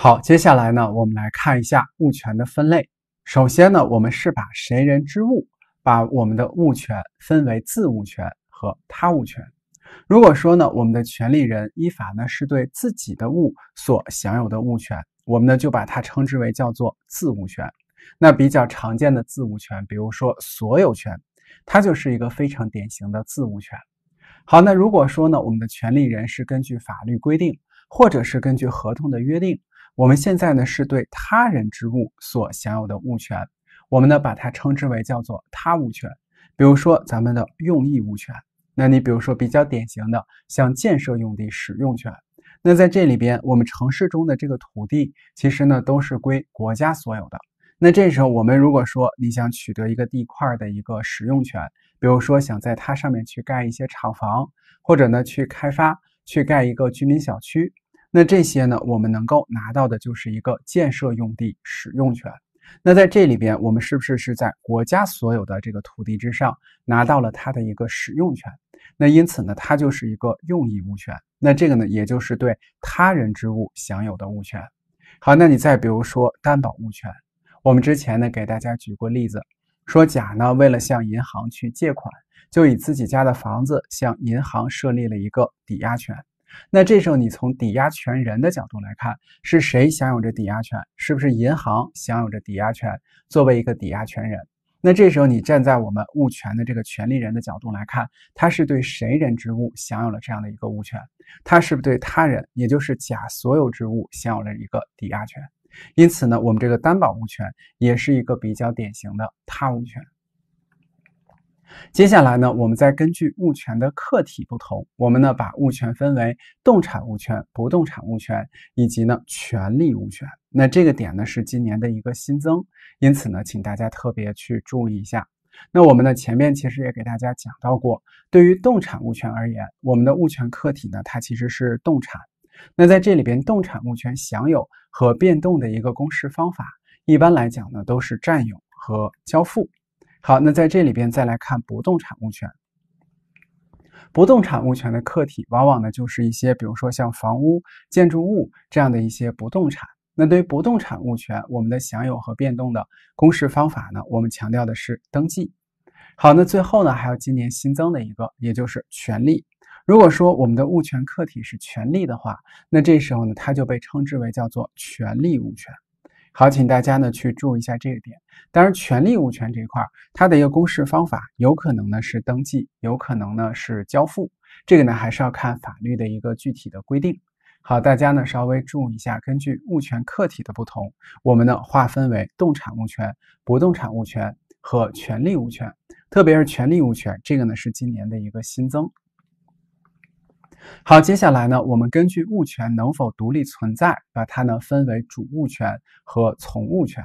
好，接下来呢，我们来看一下物权的分类。首先呢，我们是把谁人之物，把我们的物权分为自物权和他物权。如果说呢，我们的权利人依法呢是对自己的物所享有的物权，我们呢就把它称之为叫做自物权。那比较常见的自物权，比如说所有权，它就是一个非常典型的自物权。好，那如果说呢，我们的权利人是根据法律规定，或者是根据合同的约定。我们现在呢是对他人之物所享有的物权，我们呢把它称之为叫做他物权。比如说咱们的用益物权，那你比如说比较典型的像建设用地使用权。那在这里边，我们城市中的这个土地其实呢都是归国家所有的。那这时候我们如果说你想取得一个地块的一个使用权，比如说想在它上面去盖一些厂房，或者呢去开发去盖一个居民小区。那这些呢，我们能够拿到的就是一个建设用地使用权。那在这里边，我们是不是是在国家所有的这个土地之上拿到了它的一个使用权？那因此呢，它就是一个用益物权。那这个呢，也就是对他人之物享有的物权。好，那你再比如说担保物权，我们之前呢给大家举过例子，说甲呢为了向银行去借款，就以自己家的房子向银行设立了一个抵押权。那这时候，你从抵押权人的角度来看，是谁享有着抵押权？是不是银行享有着抵押权？作为一个抵押权人，那这时候你站在我们物权的这个权利人的角度来看，他是对谁人之物享有了这样的一个物权？他是不是对他人，也就是甲所有之物享有了一个抵押权？因此呢，我们这个担保物权也是一个比较典型的他物权。接下来呢，我们再根据物权的客体不同，我们呢把物权分为动产物权、不动产物权以及呢权利物权。那这个点呢是今年的一个新增，因此呢请大家特别去注意一下。那我们呢前面其实也给大家讲到过，对于动产物权而言，我们的物权客体呢它其实是动产。那在这里边，动产物权享有和变动的一个公示方法，一般来讲呢都是占有和交付。好，那在这里边再来看不动产物权。不动产物权的客体，往往呢就是一些，比如说像房屋、建筑物这样的一些不动产。那对于不动产物权，我们的享有和变动的公示方法呢，我们强调的是登记。好，那最后呢，还有今年新增的一个，也就是权利。如果说我们的物权客体是权利的话，那这时候呢，它就被称之为叫做权利物权。好，请大家呢去注意一下这个点。当然，权利物权这一块，它的一个公示方法，有可能呢是登记，有可能呢是交付，这个呢还是要看法律的一个具体的规定。好，大家呢稍微注意一下，根据物权客体的不同，我们呢划分为动产物权、不动产物权和权利物权。特别是权利物权，这个呢是今年的一个新增。好，接下来呢，我们根据物权能否独立存在，把它呢分为主物权和从物权。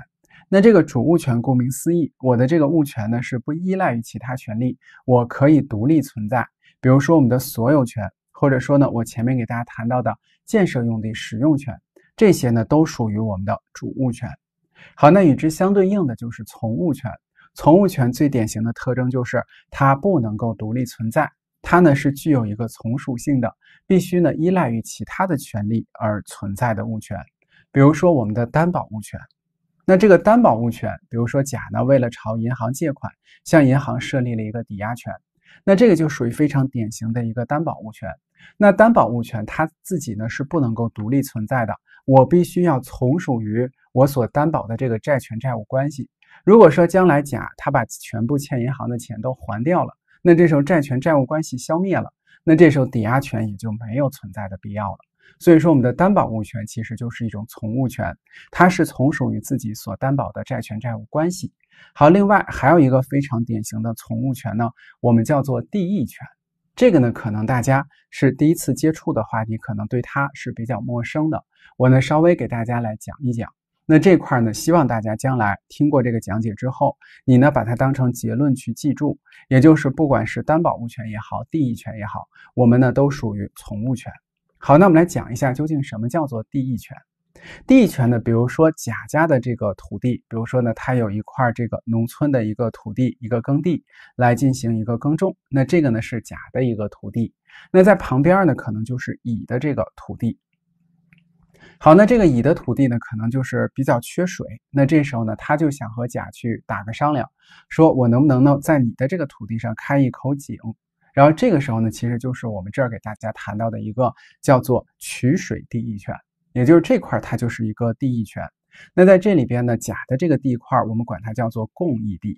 那这个主物权顾名思义，我的这个物权呢是不依赖于其他权利，我可以独立存在。比如说我们的所有权，或者说呢我前面给大家谈到的建设用地使用权，这些呢都属于我们的主物权。好，那与之相对应的就是从物权。从物权最典型的特征就是它不能够独立存在。它呢是具有一个从属性的，必须呢依赖于其他的权利而存在的物权。比如说我们的担保物权，那这个担保物权，比如说甲呢为了朝银行借款，向银行设立了一个抵押权，那这个就属于非常典型的一个担保物权。那担保物权它自己呢是不能够独立存在的，我必须要从属于我所担保的这个债权债务关系。如果说将来甲他把全部欠银行的钱都还掉了。那这时候债权债务关系消灭了，那这时候抵押权也就没有存在的必要了。所以说我们的担保物权其实就是一种从物权，它是从属于自己所担保的债权债务关系。好，另外还有一个非常典型的从物权呢，我们叫做地役权。这个呢可能大家是第一次接触的话题，可能对它是比较陌生的。我呢稍微给大家来讲一讲。那这块呢，希望大家将来听过这个讲解之后，你呢把它当成结论去记住。也就是，不管是担保物权也好，地役权也好，我们呢都属于从物权。好，那我们来讲一下究竟什么叫做地役权。地役权呢，比如说甲家的这个土地，比如说呢，他有一块这个农村的一个土地，一个耕地来进行一个耕种。那这个呢是甲的一个土地，那在旁边呢可能就是乙的这个土地。好，那这个乙的土地呢，可能就是比较缺水。那这时候呢，他就想和甲去打个商量，说我能不能呢，在你的这个土地上开一口井？然后这个时候呢，其实就是我们这儿给大家谈到的一个叫做取水地役权，也就是这块它就是一个地役权。那在这里边呢，甲的这个地块，我们管它叫做供役地；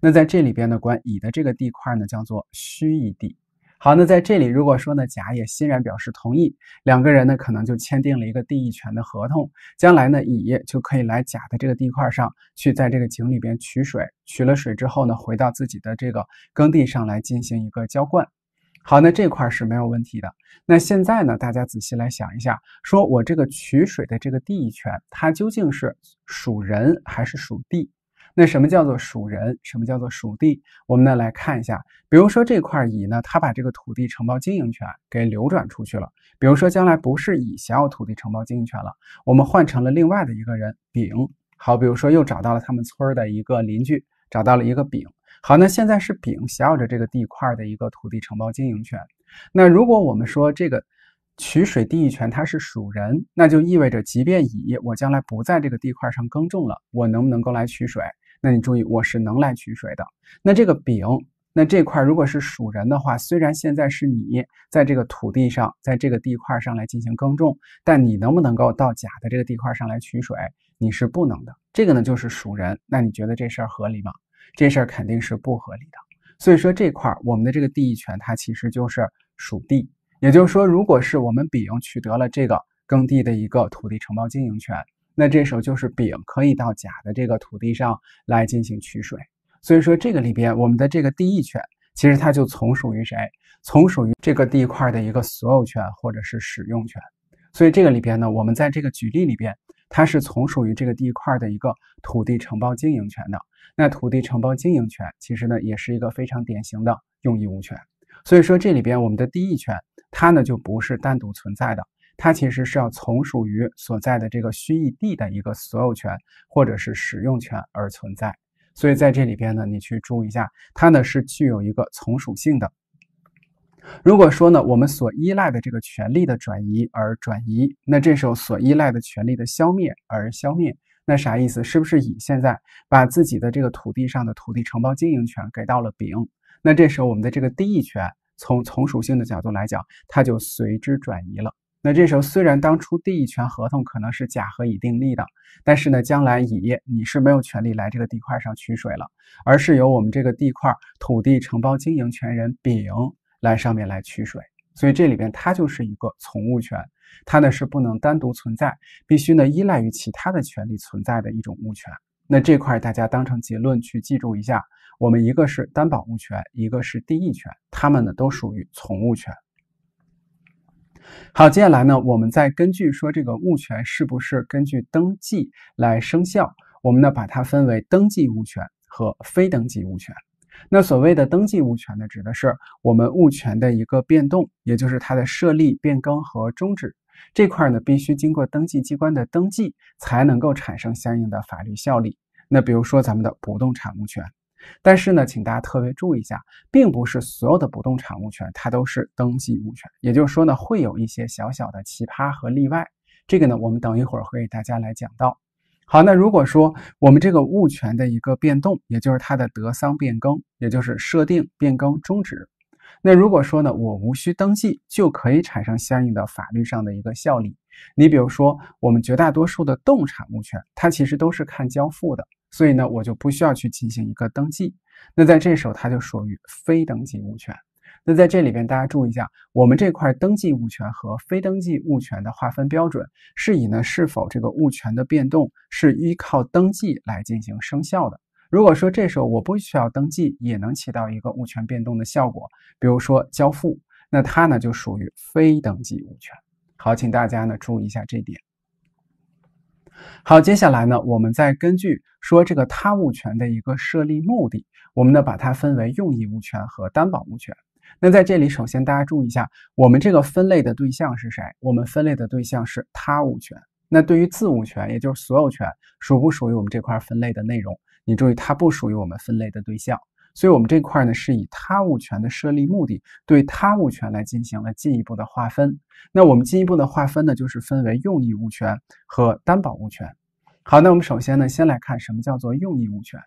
那在这里边呢，管乙的这个地块呢，叫做需役地。好，那在这里如果说呢，甲也欣然表示同意，两个人呢可能就签订了一个地役权的合同，将来呢乙就可以来甲的这个地块上去，在这个井里边取水，取了水之后呢，回到自己的这个耕地上来进行一个浇灌。好，那这块是没有问题的。那现在呢，大家仔细来想一下，说我这个取水的这个地役权，它究竟是属人还是属地？那什么叫做属人？什么叫做属地？我们呢来看一下，比如说这块乙呢，他把这个土地承包经营权给流转出去了。比如说将来不是乙享有土地承包经营权了，我们换成了另外的一个人丙。好，比如说又找到了他们村儿的一个邻居，找到了一个丙。好，那现在是丙享有着这个地块的一个土地承包经营权。那如果我们说这个取水地役权它是属人，那就意味着即便乙我将来不在这个地块上耕种了，我能不能够来取水？那你注意，我是能来取水的。那这个丙，那这块如果是属人的话，虽然现在是你在这个土地上，在这个地块上来进行耕种，但你能不能够到甲的这个地块上来取水，你是不能的。这个呢就是属人。那你觉得这事儿合理吗？这事儿肯定是不合理的。所以说这块我们的这个地役权，它其实就是属地。也就是说，如果是我们丙取得了这个耕地的一个土地承包经营权。那这时候就是丙可以到甲的这个土地上来进行取水，所以说这个里边我们的这个地役权，其实它就从属于谁？从属于这个地块的一个所有权或者是使用权。所以这个里边呢，我们在这个举例里边，它是从属于这个地块的一个土地承包经营权的。那土地承包经营权其实呢，也是一个非常典型的用益物权。所以说这里边我们的地役权，它呢就不是单独存在的。它其实是要从属于所在的这个区域地的一个所有权或者是使用权而存在，所以在这里边呢，你去注意一下，它呢是具有一个从属性的。如果说呢，我们所依赖的这个权利的转移而转移，那这时候所依赖的权利的消灭而消灭，那啥意思？是不是乙现在把自己的这个土地上的土地承包经营权给到了丙，那这时候我们的这个地役权从从属性的角度来讲，它就随之转移了。那这时候，虽然当初地役权合同可能是甲和乙订立的，但是呢，将来乙你是没有权利来这个地块上取水了，而是由我们这个地块土地承包经营权人丙来上面来取水。所以这里边它就是一个从物权，它呢是不能单独存在，必须呢依赖于其他的权利存在的一种物权。那这块大家当成结论去记住一下，我们一个是担保物权，一个是地役权，它们呢都属于从物权。好，接下来呢，我们再根据说这个物权是不是根据登记来生效，我们呢把它分为登记物权和非登记物权。那所谓的登记物权呢，指的是我们物权的一个变动，也就是它的设立、变更和终止这块呢，必须经过登记机关的登记才能够产生相应的法律效力。那比如说咱们的不动产物权。但是呢，请大家特别注意一下，并不是所有的不动产物权它都是登记物权，也就是说呢，会有一些小小的奇葩和例外。这个呢，我们等一会儿会给大家来讲到。好，那如果说我们这个物权的一个变动，也就是它的得丧变更，也就是设定、变更、终止，那如果说呢，我无需登记就可以产生相应的法律上的一个效力。你比如说，我们绝大多数的动产物权，它其实都是看交付的。所以呢，我就不需要去进行一个登记。那在这时候，它就属于非登记物权。那在这里边，大家注意一下，我们这块登记物权和非登记物权的划分标准，是以呢是否这个物权的变动是依靠登记来进行生效的。如果说这时候我不需要登记，也能起到一个物权变动的效果，比如说交付，那它呢就属于非登记物权。好，请大家呢注意一下这点。好，接下来呢，我们再根据说这个他物权的一个设立目的，我们呢把它分为用益物权和担保物权。那在这里，首先大家注意一下，我们这个分类的对象是谁？我们分类的对象是他物权。那对于自物权，也就是所有权，属不属于我们这块分类的内容？你注意，它不属于我们分类的对象。所以，我们这块呢，是以他物权的设立目的对他物权来进行了进一步的划分。那我们进一步的划分呢，就是分为用益物权和担保物权。好，那我们首先呢，先来看什么叫做用益物权。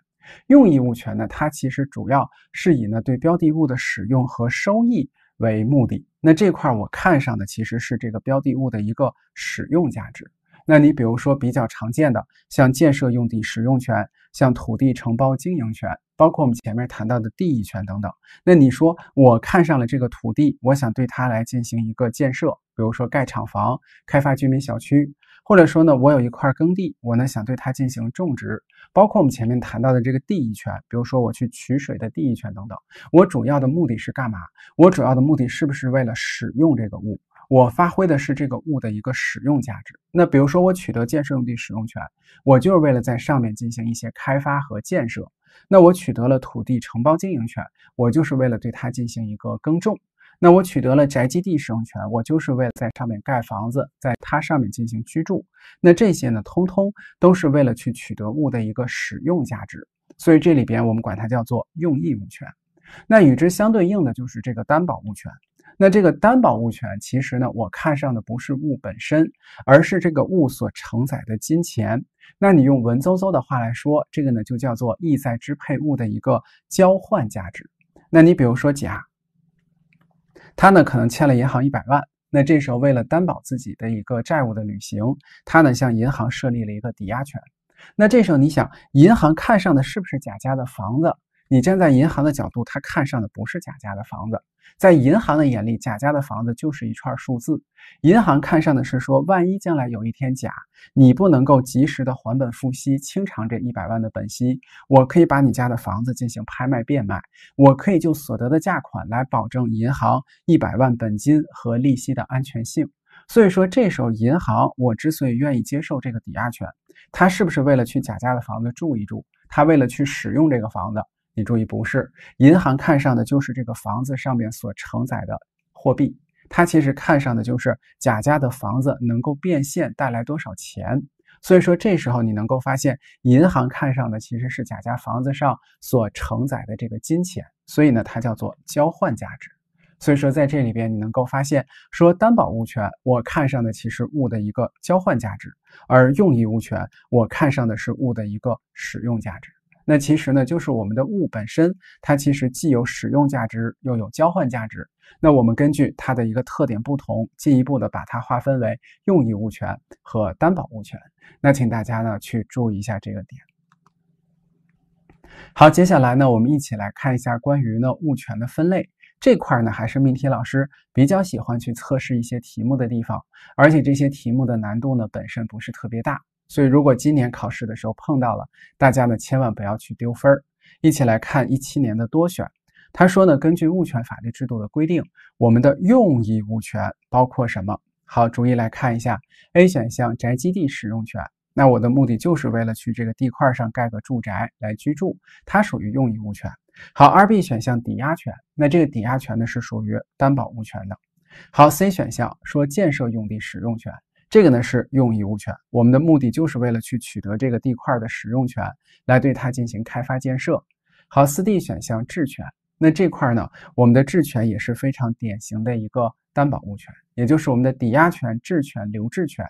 用益物权呢，它其实主要是以呢对标的物的使用和收益为目的。那这块我看上的其实是这个标的物的一个使用价值。那你比如说比较常见的，像建设用地使用权，像土地承包经营权，包括我们前面谈到的地役权等等。那你说，我看上了这个土地，我想对它来进行一个建设，比如说盖厂房、开发居民小区，或者说呢，我有一块耕地，我呢想对它进行种植，包括我们前面谈到的这个地役权，比如说我去取水的地役权等等。我主要的目的是干嘛？我主要的目的是不是为了使用这个物？我发挥的是这个物的一个使用价值。那比如说，我取得建设用地使用权，我就是为了在上面进行一些开发和建设。那我取得了土地承包经营权，我就是为了对它进行一个耕种。那我取得了宅基地使用权，我就是为了在上面盖房子，在它上面进行居住。那这些呢，通通都是为了去取得物的一个使用价值。所以这里边我们管它叫做用益物权。那与之相对应的就是这个担保物权。那这个担保物权，其实呢，我看上的不是物本身，而是这个物所承载的金钱。那你用文绉绉的话来说，这个呢就叫做意在支配物的一个交换价值。那你比如说甲，他呢可能欠了银行一百万，那这时候为了担保自己的一个债务的履行，他呢向银行设立了一个抵押权。那这时候你想，银行看上的是不是甲家的房子？你站在银行的角度，他看上的不是贾家的房子，在银行的眼里，贾家的房子就是一串数字。银行看上的是说，万一将来有一天贾你不能够及时的还本付息清偿这一百万的本息，我可以把你家的房子进行拍卖变卖，我可以就所得的价款来保证银行一百万本金和利息的安全性。所以说，这时候银行我之所以愿意接受这个抵押权，他是不是为了去贾家的房子住一住？他为了去使用这个房子？你注意，不是银行看上的就是这个房子上面所承载的货币，它其实看上的就是贾家的房子能够变现带来多少钱。所以说，这时候你能够发现，银行看上的其实是贾家房子上所承载的这个金钱，所以呢，它叫做交换价值。所以说，在这里边你能够发现，说担保物权我看上的其实物的一个交换价值，而用益物权我看上的是物的一个使用价值。那其实呢，就是我们的物本身，它其实既有使用价值，又有交换价值。那我们根据它的一个特点不同，进一步的把它划分为用益物权和担保物权。那请大家呢去注意一下这个点。好，接下来呢，我们一起来看一下关于呢物权的分类这块呢，还是命题老师比较喜欢去测试一些题目的地方，而且这些题目的难度呢本身不是特别大。所以，如果今年考试的时候碰到了，大家呢千万不要去丢分儿。一起来看一七年的多选。他说呢，根据物权法律制度的规定，我们的用益物权包括什么？好，逐一来看一下。A 选项，宅基地使用权。那我的目的就是为了去这个地块上盖个住宅来居住，它属于用益物权。好，二 B 选项，抵押权。那这个抵押权呢是属于担保物权的。好，C 选项说建设用地使用权。这个呢是用益物权，我们的目的就是为了去取得这个地块的使用权，来对它进行开发建设。好，四 D 选项质权，那这块呢，我们的质权也是非常典型的一个担保物权，也就是我们的抵押权、质权、留置权，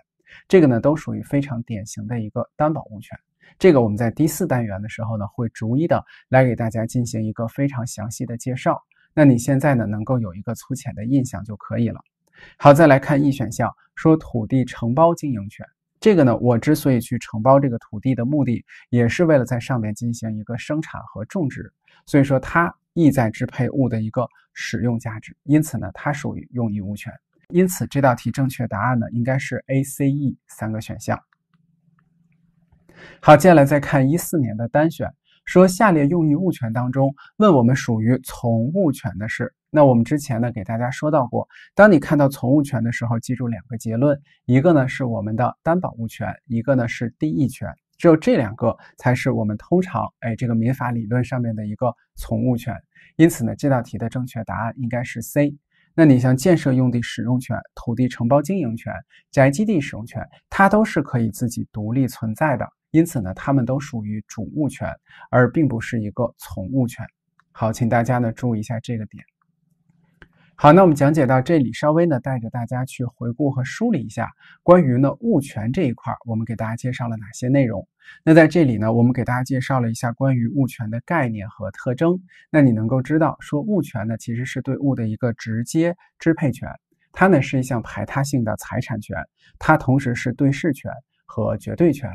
这个呢都属于非常典型的一个担保物权。这个我们在第四单元的时候呢，会逐一的来给大家进行一个非常详细的介绍。那你现在呢，能够有一个粗浅的印象就可以了。好，再来看 E 选项，说土地承包经营权，这个呢，我之所以去承包这个土地的目的，也是为了在上面进行一个生产和种植，所以说它意在支配物的一个使用价值，因此呢，它属于用益物权，因此这道题正确答案呢，应该是 A、C、E 三个选项。好，接下来再看一四年的单选，说下列用益物权当中，问我们属于从物权的是。那我们之前呢，给大家说到过，当你看到从物权的时候，记住两个结论，一个呢是我们的担保物权，一个呢是地役权，只有这两个才是我们通常哎这个民法理论上面的一个从物权。因此呢，这道题的正确答案应该是 C。那你像建设用地使用权、土地承包经营权、宅基地使用权，它都是可以自己独立存在的，因此呢，它们都属于主物权，而并不是一个从物权。好，请大家呢注意一下这个点。好，那我们讲解到这里，稍微呢带着大家去回顾和梳理一下关于呢物权这一块，我们给大家介绍了哪些内容？那在这里呢，我们给大家介绍了一下关于物权的概念和特征。那你能够知道，说物权呢其实是对物的一个直接支配权，它呢是一项排他性的财产权，它同时是对事权和绝对权。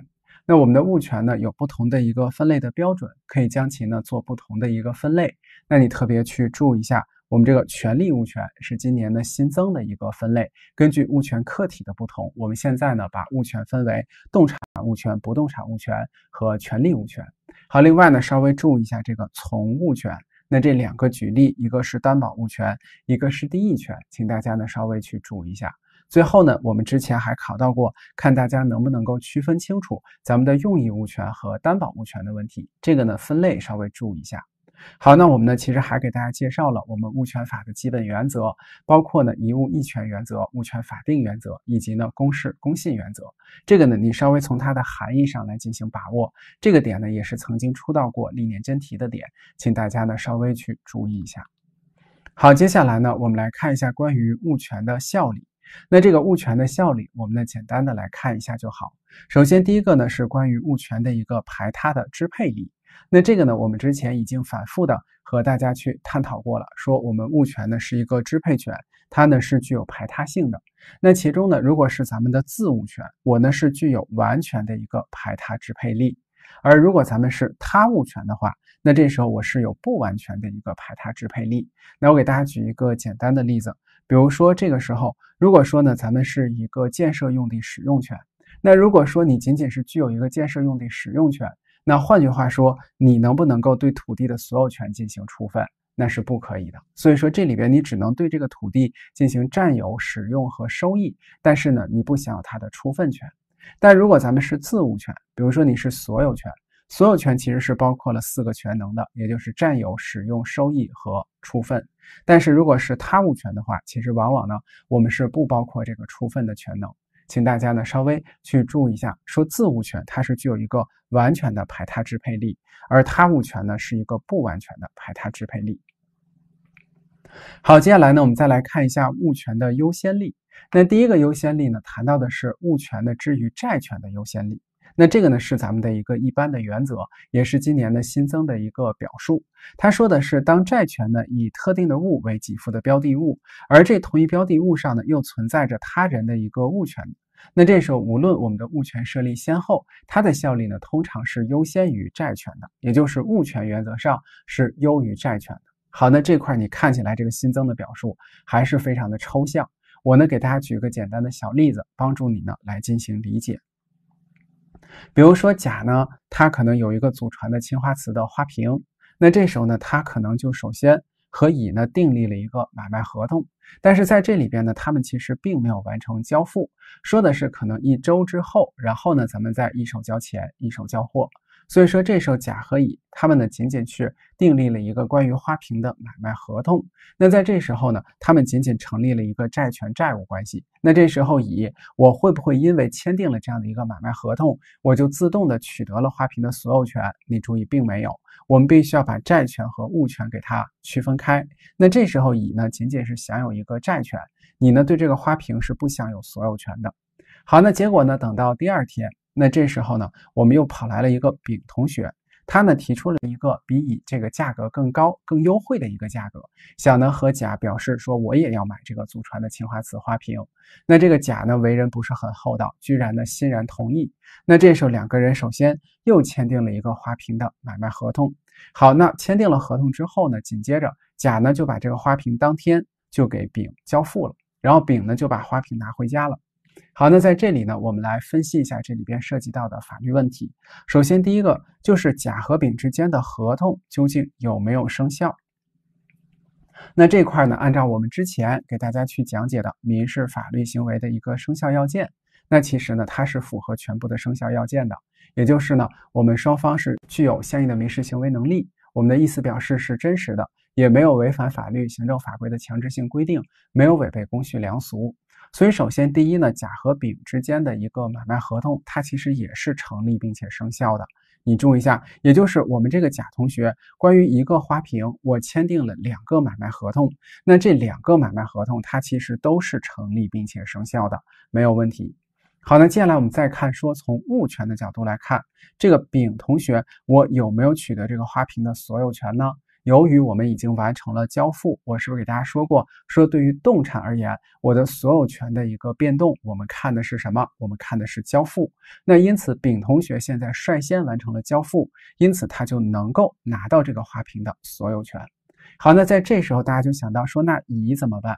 那我们的物权呢有不同的一个分类的标准，可以将其呢做不同的一个分类。那你特别去注意一下。我们这个权利物权是今年呢新增的一个分类。根据物权客体的不同，我们现在呢把物权分为动产物权、不动产物权和权利物权。好，另外呢稍微注意一下这个从物权。那这两个举例，一个是担保物权，一个是地役权，请大家呢稍微去注意一下。最后呢，我们之前还考到过，看大家能不能够区分清楚咱们的用益物权和担保物权的问题。这个呢分类稍微注意一下。好，那我们呢，其实还给大家介绍了我们物权法的基本原则，包括呢一物一权原则、物权法定原则以及呢公示公信原则。这个呢，你稍微从它的含义上来进行把握。这个点呢，也是曾经出到过历年真题的点，请大家呢稍微去注意一下。好，接下来呢，我们来看一下关于物权的效力。那这个物权的效力，我们呢简单的来看一下就好。首先，第一个呢是关于物权的一个排他的支配力。那这个呢，我们之前已经反复的和大家去探讨过了，说我们物权呢是一个支配权，它呢是具有排他性的。那其中呢，如果是咱们的自物权，我呢是具有完全的一个排他支配力；而如果咱们是他物权的话，那这时候我是有不完全的一个排他支配力。那我给大家举一个简单的例子，比如说这个时候，如果说呢，咱们是一个建设用地使用权，那如果说你仅仅是具有一个建设用地使用权。那换句话说，你能不能够对土地的所有权进行处分，那是不可以的。所以说，这里边你只能对这个土地进行占有、使用和收益，但是呢，你不享有它的处分权。但如果咱们是自物权，比如说你是所有权，所有权其实是包括了四个全能的，也就是占有、使用、收益和处分。但是如果是他物权的话，其实往往呢，我们是不包括这个处分的全能。请大家呢稍微去注意一下，说自物权它是具有一个完全的排他支配力，而他物权呢是一个不完全的排他支配力。好，接下来呢我们再来看一下物权的优先力。那第一个优先力呢谈到的是物权的之于债权的优先力。那这个呢是咱们的一个一般的原则，也是今年的新增的一个表述。他说的是，当债权呢以特定的物为给付的标的物，而这同一标的物上呢又存在着他人的一个物权，那这时候无论我们的物权设立先后，它的效力呢通常是优先于债权的，也就是物权原则上是优于债权的。好，那这块你看起来这个新增的表述还是非常的抽象，我呢给大家举个简单的小例子，帮助你呢来进行理解。比如说甲呢，他可能有一个祖传的青花瓷的花瓶，那这时候呢，他可能就首先和乙呢订立了一个买卖合同，但是在这里边呢，他们其实并没有完成交付，说的是可能一周之后，然后呢，咱们再一手交钱一手交货。所以说，这时候甲和乙他们呢，仅仅去订立了一个关于花瓶的买卖合同。那在这时候呢，他们仅仅成立了一个债权债务关系。那这时候，乙我会不会因为签订了这样的一个买卖合同，我就自动的取得了花瓶的所有权？你注意，并没有。我们必须要把债权和物权给它区分开。那这时候，乙呢，仅仅是享有一个债权，你呢，对这个花瓶是不享有所有权的。好，那结果呢，等到第二天。那这时候呢，我们又跑来了一个丙同学，他呢提出了一个比乙这个价格更高、更优惠的一个价格，想呢和甲表示说我也要买这个祖传的青花瓷花瓶。那这个甲呢为人不是很厚道，居然呢欣然同意。那这时候两个人首先又签订了一个花瓶的买卖合同。好，那签订了合同之后呢，紧接着甲呢就把这个花瓶当天就给丙交付了，然后丙呢就把花瓶拿回家了。好，那在这里呢，我们来分析一下这里边涉及到的法律问题。首先，第一个就是甲和丙之间的合同究竟有没有生效？那这块呢，按照我们之前给大家去讲解的民事法律行为的一个生效要件，那其实呢，它是符合全部的生效要件的。也就是呢，我们双方是具有相应的民事行为能力，我们的意思表示是真实的，也没有违反法律、行政法规的强制性规定，没有违背公序良俗。所以，首先，第一呢，甲和丙之间的一个买卖合同，它其实也是成立并且生效的。你注意一下，也就是我们这个甲同学关于一个花瓶，我签订了两个买卖合同，那这两个买卖合同它其实都是成立并且生效的，没有问题。好，那接下来我们再看，说从物权的角度来看，这个丙同学，我有没有取得这个花瓶的所有权呢？由于我们已经完成了交付，我是不是给大家说过，说对于动产而言，我的所有权的一个变动，我们看的是什么？我们看的是交付。那因此，丙同学现在率先完成了交付，因此他就能够拿到这个花瓶的所有权。好，那在这时候，大家就想到说，那乙怎么办？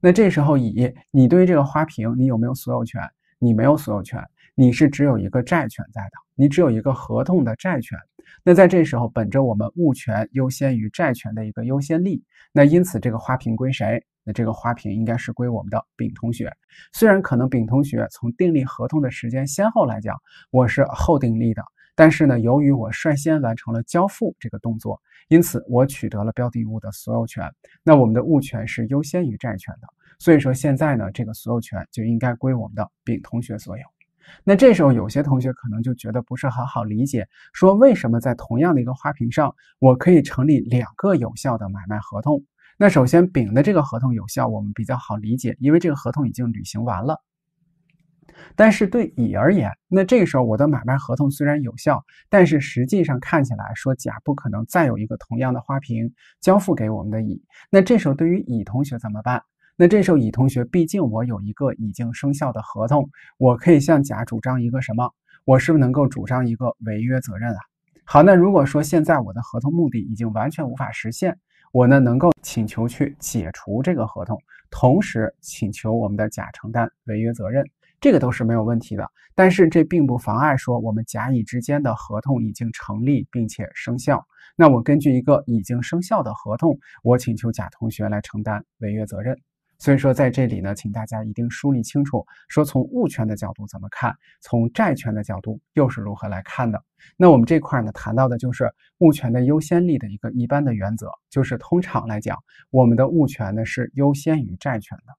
那这时候乙，你对于这个花瓶，你有没有所有权？你没有所有权。你是只有一个债权在的，你只有一个合同的债权。那在这时候，本着我们物权优先于债权的一个优先力，那因此这个花瓶归谁？那这个花瓶应该是归我们的丙同学。虽然可能丙同学从订立合同的时间先后来讲，我是后订立的，但是呢，由于我率先完成了交付这个动作，因此我取得了标的物的所有权。那我们的物权是优先于债权的，所以说现在呢，这个所有权就应该归我们的丙同学所有。那这时候有些同学可能就觉得不是很好理解，说为什么在同样的一个花瓶上，我可以成立两个有效的买卖合同？那首先，丙的这个合同有效，我们比较好理解，因为这个合同已经履行完了。但是对乙而言，那这个时候我的买卖合同虽然有效，但是实际上看起来说甲不可能再有一个同样的花瓶交付给我们的乙。那这时候对于乙同学怎么办？那这时候，乙同学，毕竟我有一个已经生效的合同，我可以向甲主张一个什么？我是不是能够主张一个违约责任啊？好，那如果说现在我的合同目的已经完全无法实现，我呢能够请求去解除这个合同，同时请求我们的甲承担违约责任，这个都是没有问题的。但是这并不妨碍说，我们甲乙之间的合同已经成立并且生效。那我根据一个已经生效的合同，我请求甲同学来承担违约责任。所以说，在这里呢，请大家一定梳理清楚，说从物权的角度怎么看，从债权的角度又是如何来看的。那我们这块呢，谈到的就是物权的优先力的一个一般的原则，就是通常来讲，我们的物权呢是优先于债权的。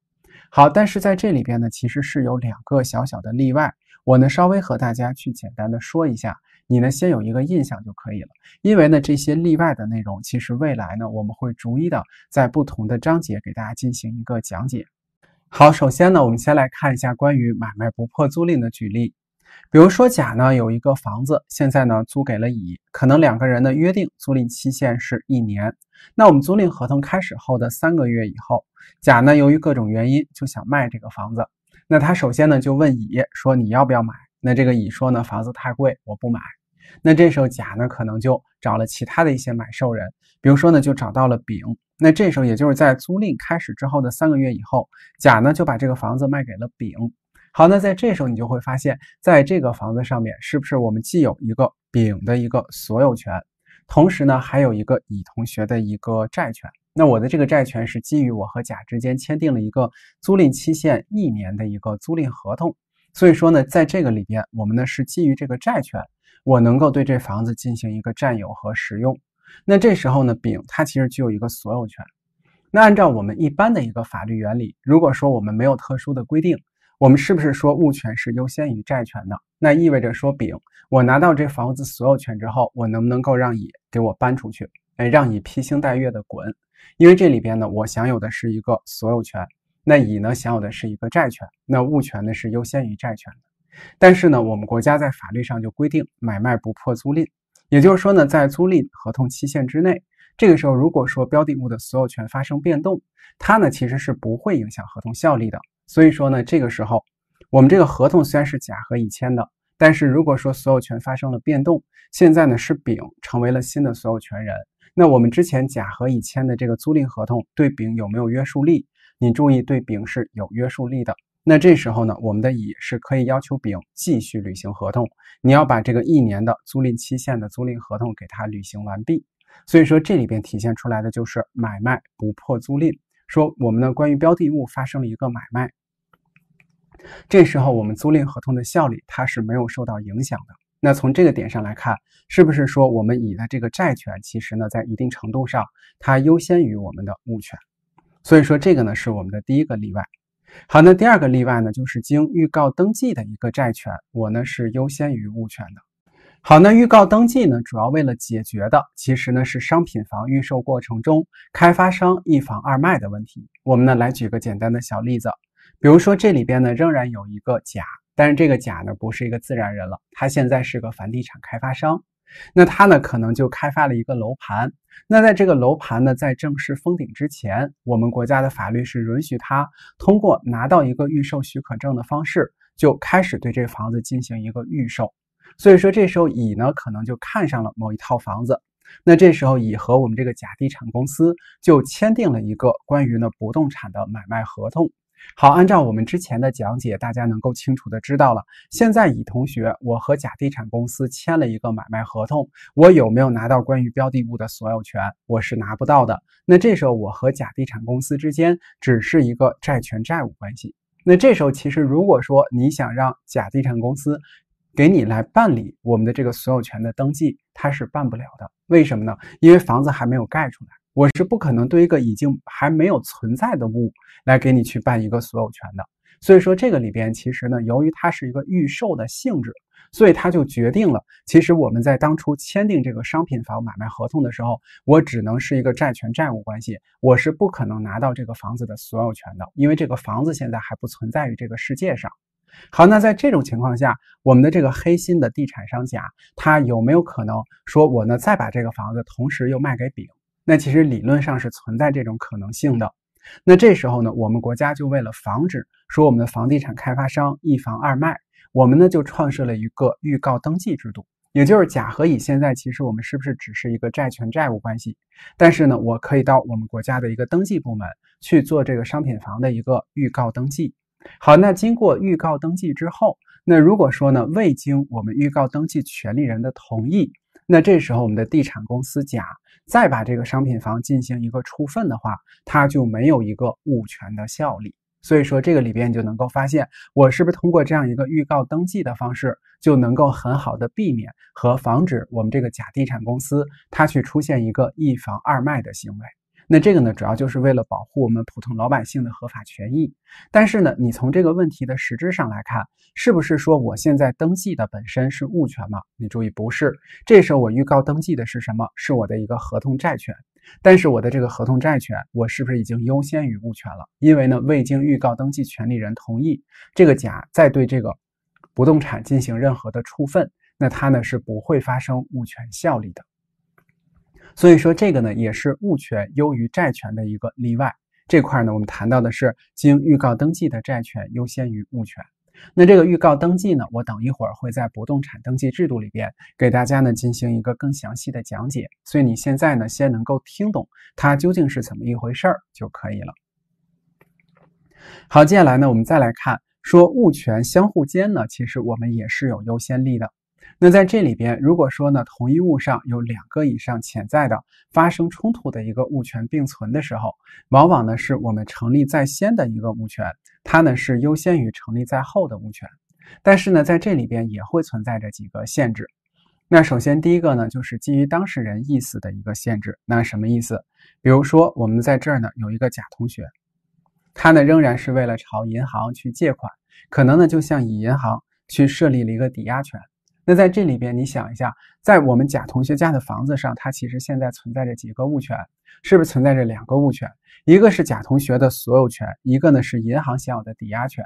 好，但是在这里边呢，其实是有两个小小的例外。我呢稍微和大家去简单的说一下，你呢先有一个印象就可以了。因为呢这些例外的内容，其实未来呢我们会逐一的在不同的章节给大家进行一个讲解。好，首先呢我们先来看一下关于买卖不破租赁的举例。比如说甲呢有一个房子，现在呢租给了乙，可能两个人的约定租赁期限是一年。那我们租赁合同开始后的三个月以后，甲呢由于各种原因就想卖这个房子。那他首先呢就问乙说你要不要买？那这个乙说呢房子太贵我不买。那这时候甲呢可能就找了其他的一些买受人，比如说呢就找到了丙。那这时候也就是在租赁开始之后的三个月以后，甲呢就把这个房子卖给了丙。好，那在这时候你就会发现在这个房子上面是不是我们既有一个丙的一个所有权，同时呢还有一个乙同学的一个债权。那我的这个债权是基于我和甲之间签订了一个租赁期限一年的一个租赁合同，所以说呢，在这个里边，我们呢是基于这个债权，我能够对这房子进行一个占有和使用。那这时候呢，丙他其实具有一个所有权。那按照我们一般的一个法律原理，如果说我们没有特殊的规定，我们是不是说物权是优先于债权的？那意味着说，丙我拿到这房子所有权之后，我能不能够让乙给我搬出去？哎，让乙披星戴月的滚？因为这里边呢，我享有的是一个所有权，那乙呢享有的是一个债权，那物权呢是优先于债权的。但是呢，我们国家在法律上就规定买卖不破租赁，也就是说呢，在租赁合同期限之内，这个时候如果说标的物的所有权发生变动，它呢其实是不会影响合同效力的。所以说呢，这个时候我们这个合同虽然是甲和乙签的，但是如果说所有权发生了变动，现在呢是丙成为了新的所有权人。那我们之前甲和乙签的这个租赁合同对丙有没有约束力？你注意，对丙是有约束力的。那这时候呢，我们的乙是可以要求丙继续履行合同，你要把这个一年的租赁期限的租赁合同给他履行完毕。所以说，这里边体现出来的就是买卖不破租赁。说我们的关于标的物发生了一个买卖，这时候我们租赁合同的效力它是没有受到影响的。那从这个点上来看，是不是说我们乙的这个债权，其实呢在一定程度上，它优先于我们的物权？所以说这个呢是我们的第一个例外。好，那第二个例外呢，就是经预告登记的一个债权，我呢是优先于物权的。好，那预告登记呢，主要为了解决的，其实呢是商品房预售过程中开发商一房二卖的问题。我们呢来举个简单的小例子，比如说这里边呢仍然有一个甲。但是这个甲呢，不是一个自然人了，他现在是个房地产开发商，那他呢，可能就开发了一个楼盘。那在这个楼盘呢，在正式封顶之前，我们国家的法律是允许他通过拿到一个预售许可证的方式，就开始对这房子进行一个预售。所以说，这时候乙呢，可能就看上了某一套房子，那这时候乙和我们这个假地产公司就签订了一个关于呢不动产的买卖合同。好，按照我们之前的讲解，大家能够清楚的知道了。现在乙同学，我和甲地产公司签了一个买卖合同，我有没有拿到关于标的物的所有权？我是拿不到的。那这时候，我和甲地产公司之间只是一个债权债务关系。那这时候，其实如果说你想让甲地产公司给你来办理我们的这个所有权的登记，它是办不了的。为什么呢？因为房子还没有盖出来。我是不可能对一个已经还没有存在的物来给你去办一个所有权的，所以说这个里边其实呢，由于它是一个预售的性质，所以它就决定了，其实我们在当初签订这个商品房买卖合同的时候，我只能是一个债权债务关系，我是不可能拿到这个房子的所有权的，因为这个房子现在还不存在于这个世界上。好，那在这种情况下，我们的这个黑心的地产商甲，他有没有可能说我呢再把这个房子同时又卖给丙？那其实理论上是存在这种可能性的。那这时候呢，我们国家就为了防止说我们的房地产开发商一房二卖，我们呢就创设了一个预告登记制度。也就是甲和乙现在其实我们是不是只是一个债权债务关系？但是呢，我可以到我们国家的一个登记部门去做这个商品房的一个预告登记。好，那经过预告登记之后，那如果说呢未经我们预告登记权利人的同意。那这时候，我们的地产公司甲再把这个商品房进行一个处分的话，它就没有一个物权的效力。所以说，这个里边就能够发现，我是不是通过这样一个预告登记的方式，就能够很好的避免和防止我们这个甲地产公司它去出现一个一房二卖的行为。那这个呢，主要就是为了保护我们普通老百姓的合法权益。但是呢，你从这个问题的实质上来看，是不是说我现在登记的本身是物权嘛？你注意，不是。这时候我预告登记的是什么？是我的一个合同债权。但是我的这个合同债权，我是不是已经优先于物权了？因为呢，未经预告登记权利人同意，这个甲再对这个不动产进行任何的处分，那他呢是不会发生物权效力的。所以说这个呢，也是物权优于债权的一个例外。这块儿呢，我们谈到的是经预告登记的债权优先于物权。那这个预告登记呢，我等一会儿会在不动产登记制度里边给大家呢进行一个更详细的讲解。所以你现在呢，先能够听懂它究竟是怎么一回事儿就可以了。好，接下来呢，我们再来看说物权相互间呢，其实我们也是有优先力的。那在这里边，如果说呢同一物上有两个以上潜在的发生冲突的一个物权并存的时候，往往呢是我们成立在先的一个物权，它呢是优先于成立在后的物权。但是呢在这里边也会存在着几个限制。那首先第一个呢就是基于当事人意思的一个限制。那什么意思？比如说我们在这儿呢有一个甲同学，他呢仍然是为了朝银行去借款，可能呢就像以银行去设立了一个抵押权。那在这里边，你想一下，在我们甲同学家的房子上，它其实现在存在着几个物权？是不是存在着两个物权？一个是甲同学的所有权，一个呢是银行享有的抵押权。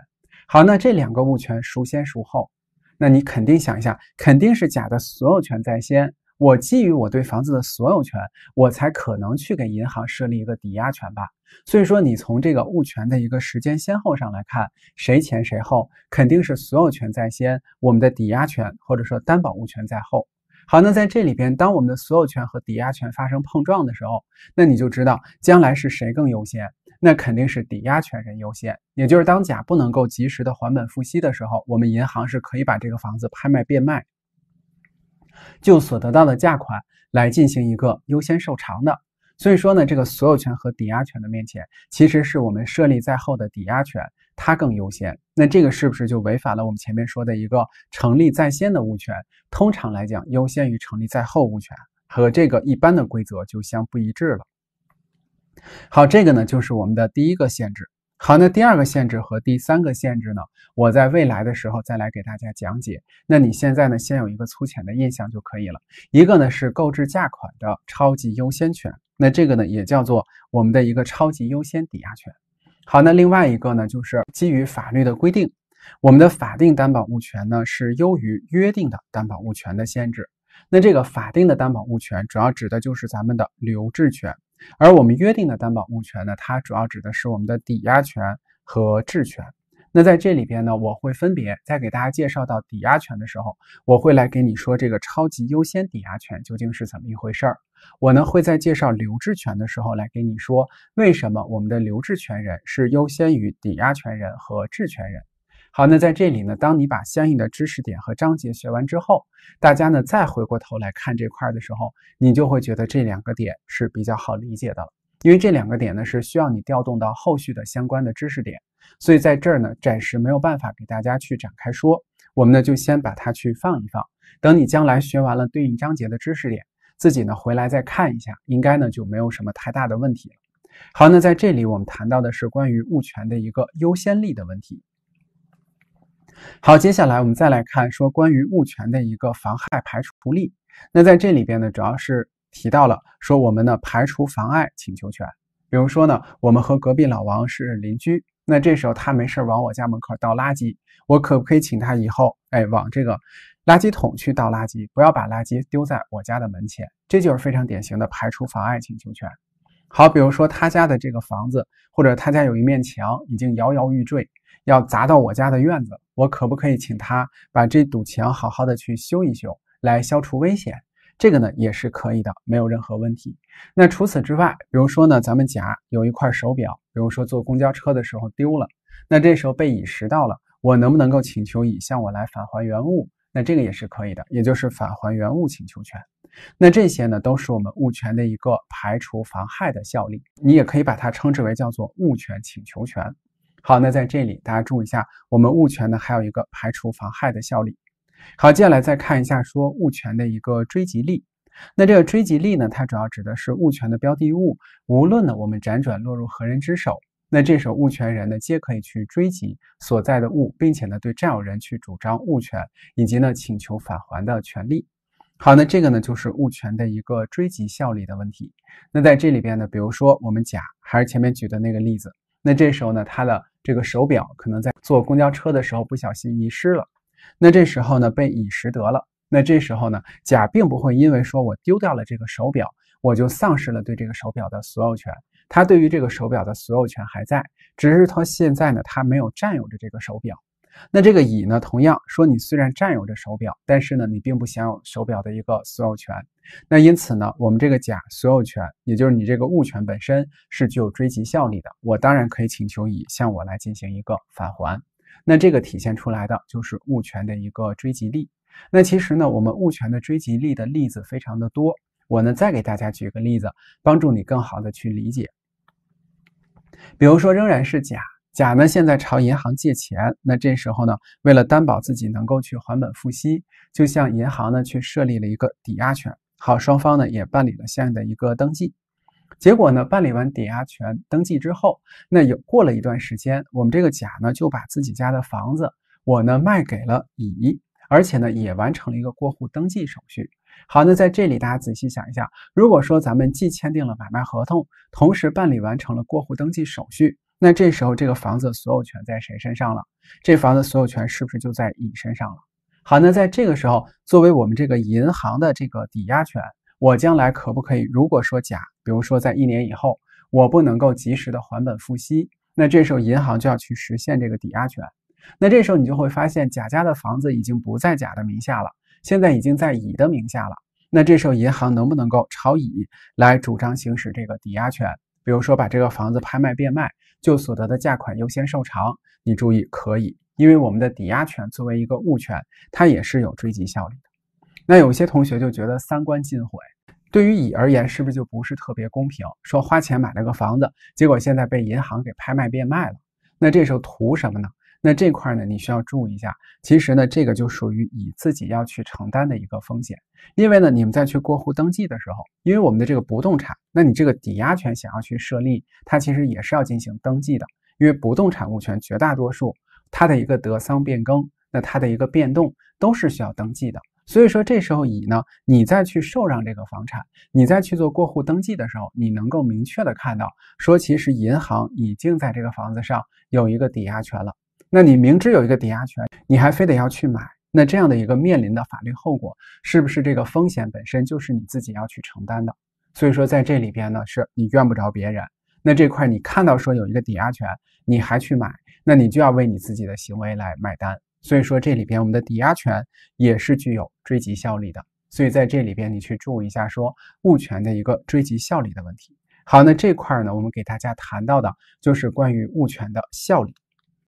好，那这两个物权孰先孰后？那你肯定想一下，肯定是甲的所有权在先。我基于我对房子的所有权，我才可能去给银行设立一个抵押权吧。所以说，你从这个物权的一个时间先后上来看，谁前谁后，肯定是所有权在先，我们的抵押权或者说担保物权在后。好，那在这里边，当我们的所有权和抵押权发生碰撞的时候，那你就知道将来是谁更优先，那肯定是抵押权人优先。也就是当甲不能够及时的还本付息的时候，我们银行是可以把这个房子拍卖变卖。就所得到的价款来进行一个优先受偿的，所以说呢，这个所有权和抵押权的面前，其实是我们设立在后的抵押权，它更优先。那这个是不是就违反了我们前面说的一个成立在先的物权，通常来讲优先于成立在后物权，和这个一般的规则就相不一致了？好，这个呢就是我们的第一个限制。好，那第二个限制和第三个限制呢？我在未来的时候再来给大家讲解。那你现在呢，先有一个粗浅的印象就可以了。一个呢是购置价款的超级优先权，那这个呢也叫做我们的一个超级优先抵押权。好，那另外一个呢就是基于法律的规定，我们的法定担保物权呢是优于约定的担保物权的限制。那这个法定的担保物权主要指的就是咱们的留置权。而我们约定的担保物权呢，它主要指的是我们的抵押权和质权。那在这里边呢，我会分别再给大家介绍到抵押权的时候，我会来给你说这个超级优先抵押权究竟是怎么一回事儿。我呢会在介绍留置权的时候来给你说，为什么我们的留置权人是优先于抵押权人和质权人。好，那在这里呢，当你把相应的知识点和章节学完之后，大家呢再回过头来看这块的时候，你就会觉得这两个点是比较好理解的了。因为这两个点呢是需要你调动到后续的相关的知识点，所以在这儿呢暂时没有办法给大家去展开说。我们呢就先把它去放一放，等你将来学完了对应章节的知识点，自己呢回来再看一下，应该呢就没有什么太大的问题了。好，那在这里我们谈到的是关于物权的一个优先力的问题。好，接下来我们再来看说关于物权的一个妨害排除力。那在这里边呢，主要是提到了说我们的排除妨碍请求权。比如说呢，我们和隔壁老王是邻居，那这时候他没事往我家门口倒垃圾，我可不可以请他以后哎往这个垃圾桶去倒垃圾，不要把垃圾丢在我家的门前？这就是非常典型的排除妨碍请求权。好，比如说他家的这个房子，或者他家有一面墙已经摇摇欲坠。要砸到我家的院子，我可不可以请他把这堵墙好好的去修一修，来消除危险？这个呢也是可以的，没有任何问题。那除此之外，比如说呢，咱们甲有一块手表，比如说坐公交车的时候丢了，那这时候被乙拾到了，我能不能够请求乙向我来返还原物？那这个也是可以的，也就是返还原物请求权。那这些呢都是我们物权的一个排除妨害的效力，你也可以把它称之为叫做物权请求权。好，那在这里大家注意一下，我们物权呢还有一个排除妨害的效力。好，接下来再看一下说物权的一个追及力。那这个追及力呢，它主要指的是物权的标的物，无论呢我们辗转落入何人之手，那这时候物权人呢，皆可以去追及所在的物，并且呢对占有人去主张物权以及呢请求返还的权利。好，那这个呢就是物权的一个追及效力的问题。那在这里边呢，比如说我们甲还是前面举的那个例子，那这时候呢他的。这个手表可能在坐公交车的时候不小心遗失了，那这时候呢被乙拾得了，那这时候呢，甲并不会因为说我丢掉了这个手表，我就丧失了对这个手表的所有权，他对于这个手表的所有权还在，只是他现在呢他没有占有着这个手表。那这个乙呢，同样说你虽然占有着手表，但是呢，你并不享有手表的一个所有权。那因此呢，我们这个甲所有权，也就是你这个物权本身是具有追及效力的。我当然可以请求乙向我来进行一个返还。那这个体现出来的就是物权的一个追及力。那其实呢，我们物权的追及力的例子非常的多。我呢再给大家举个例子，帮助你更好的去理解。比如说，仍然是甲。甲呢现在朝银行借钱，那这时候呢，为了担保自己能够去还本付息，就向银行呢去设立了一个抵押权。好，双方呢也办理了相应的一个登记。结果呢，办理完抵押权登记之后，那有过了一段时间，我们这个甲呢就把自己家的房子，我呢卖给了乙，而且呢也完成了一个过户登记手续。好，那在这里大家仔细想一下，如果说咱们既签订了买卖合同，同时办理完成了过户登记手续。那这时候，这个房子所有权在谁身上了？这房子所有权是不是就在乙身上了？好，那在这个时候，作为我们这个银行的这个抵押权，我将来可不可以？如果说甲，比如说在一年以后，我不能够及时的还本付息，那这时候银行就要去实现这个抵押权。那这时候你就会发现，甲家的房子已经不在甲的名下了，现在已经在乙的名下了。那这时候银行能不能够朝乙来主张行使这个抵押权？比如说把这个房子拍卖变卖。就所得的价款优先受偿，你注意可以，因为我们的抵押权作为一个物权，它也是有追及效力的。那有些同学就觉得三观尽毁，对于乙而言是不是就不是特别公平？说花钱买了个房子，结果现在被银行给拍卖变卖了，那这时候图什么呢？那这块呢，你需要注意一下。其实呢，这个就属于乙自己要去承担的一个风险，因为呢，你们在去过户登记的时候，因为我们的这个不动产，那你这个抵押权想要去设立，它其实也是要进行登记的。因为不动产物权绝大多数它的一个得丧变更，那它的一个变动都是需要登记的。所以说，这时候乙呢，你再去受让这个房产，你再去做过户登记的时候，你能够明确的看到，说其实银行已经在这个房子上有一个抵押权了。那你明知有一个抵押权，你还非得要去买，那这样的一个面临的法律后果，是不是这个风险本身就是你自己要去承担的？所以说在这里边呢，是你怨不着别人。那这块你看到说有一个抵押权，你还去买，那你就要为你自己的行为来买单。所以说这里边我们的抵押权也是具有追及效力的。所以在这里边你去注意一下说物权的一个追及效力的问题。好，那这块呢，我们给大家谈到的就是关于物权的效力。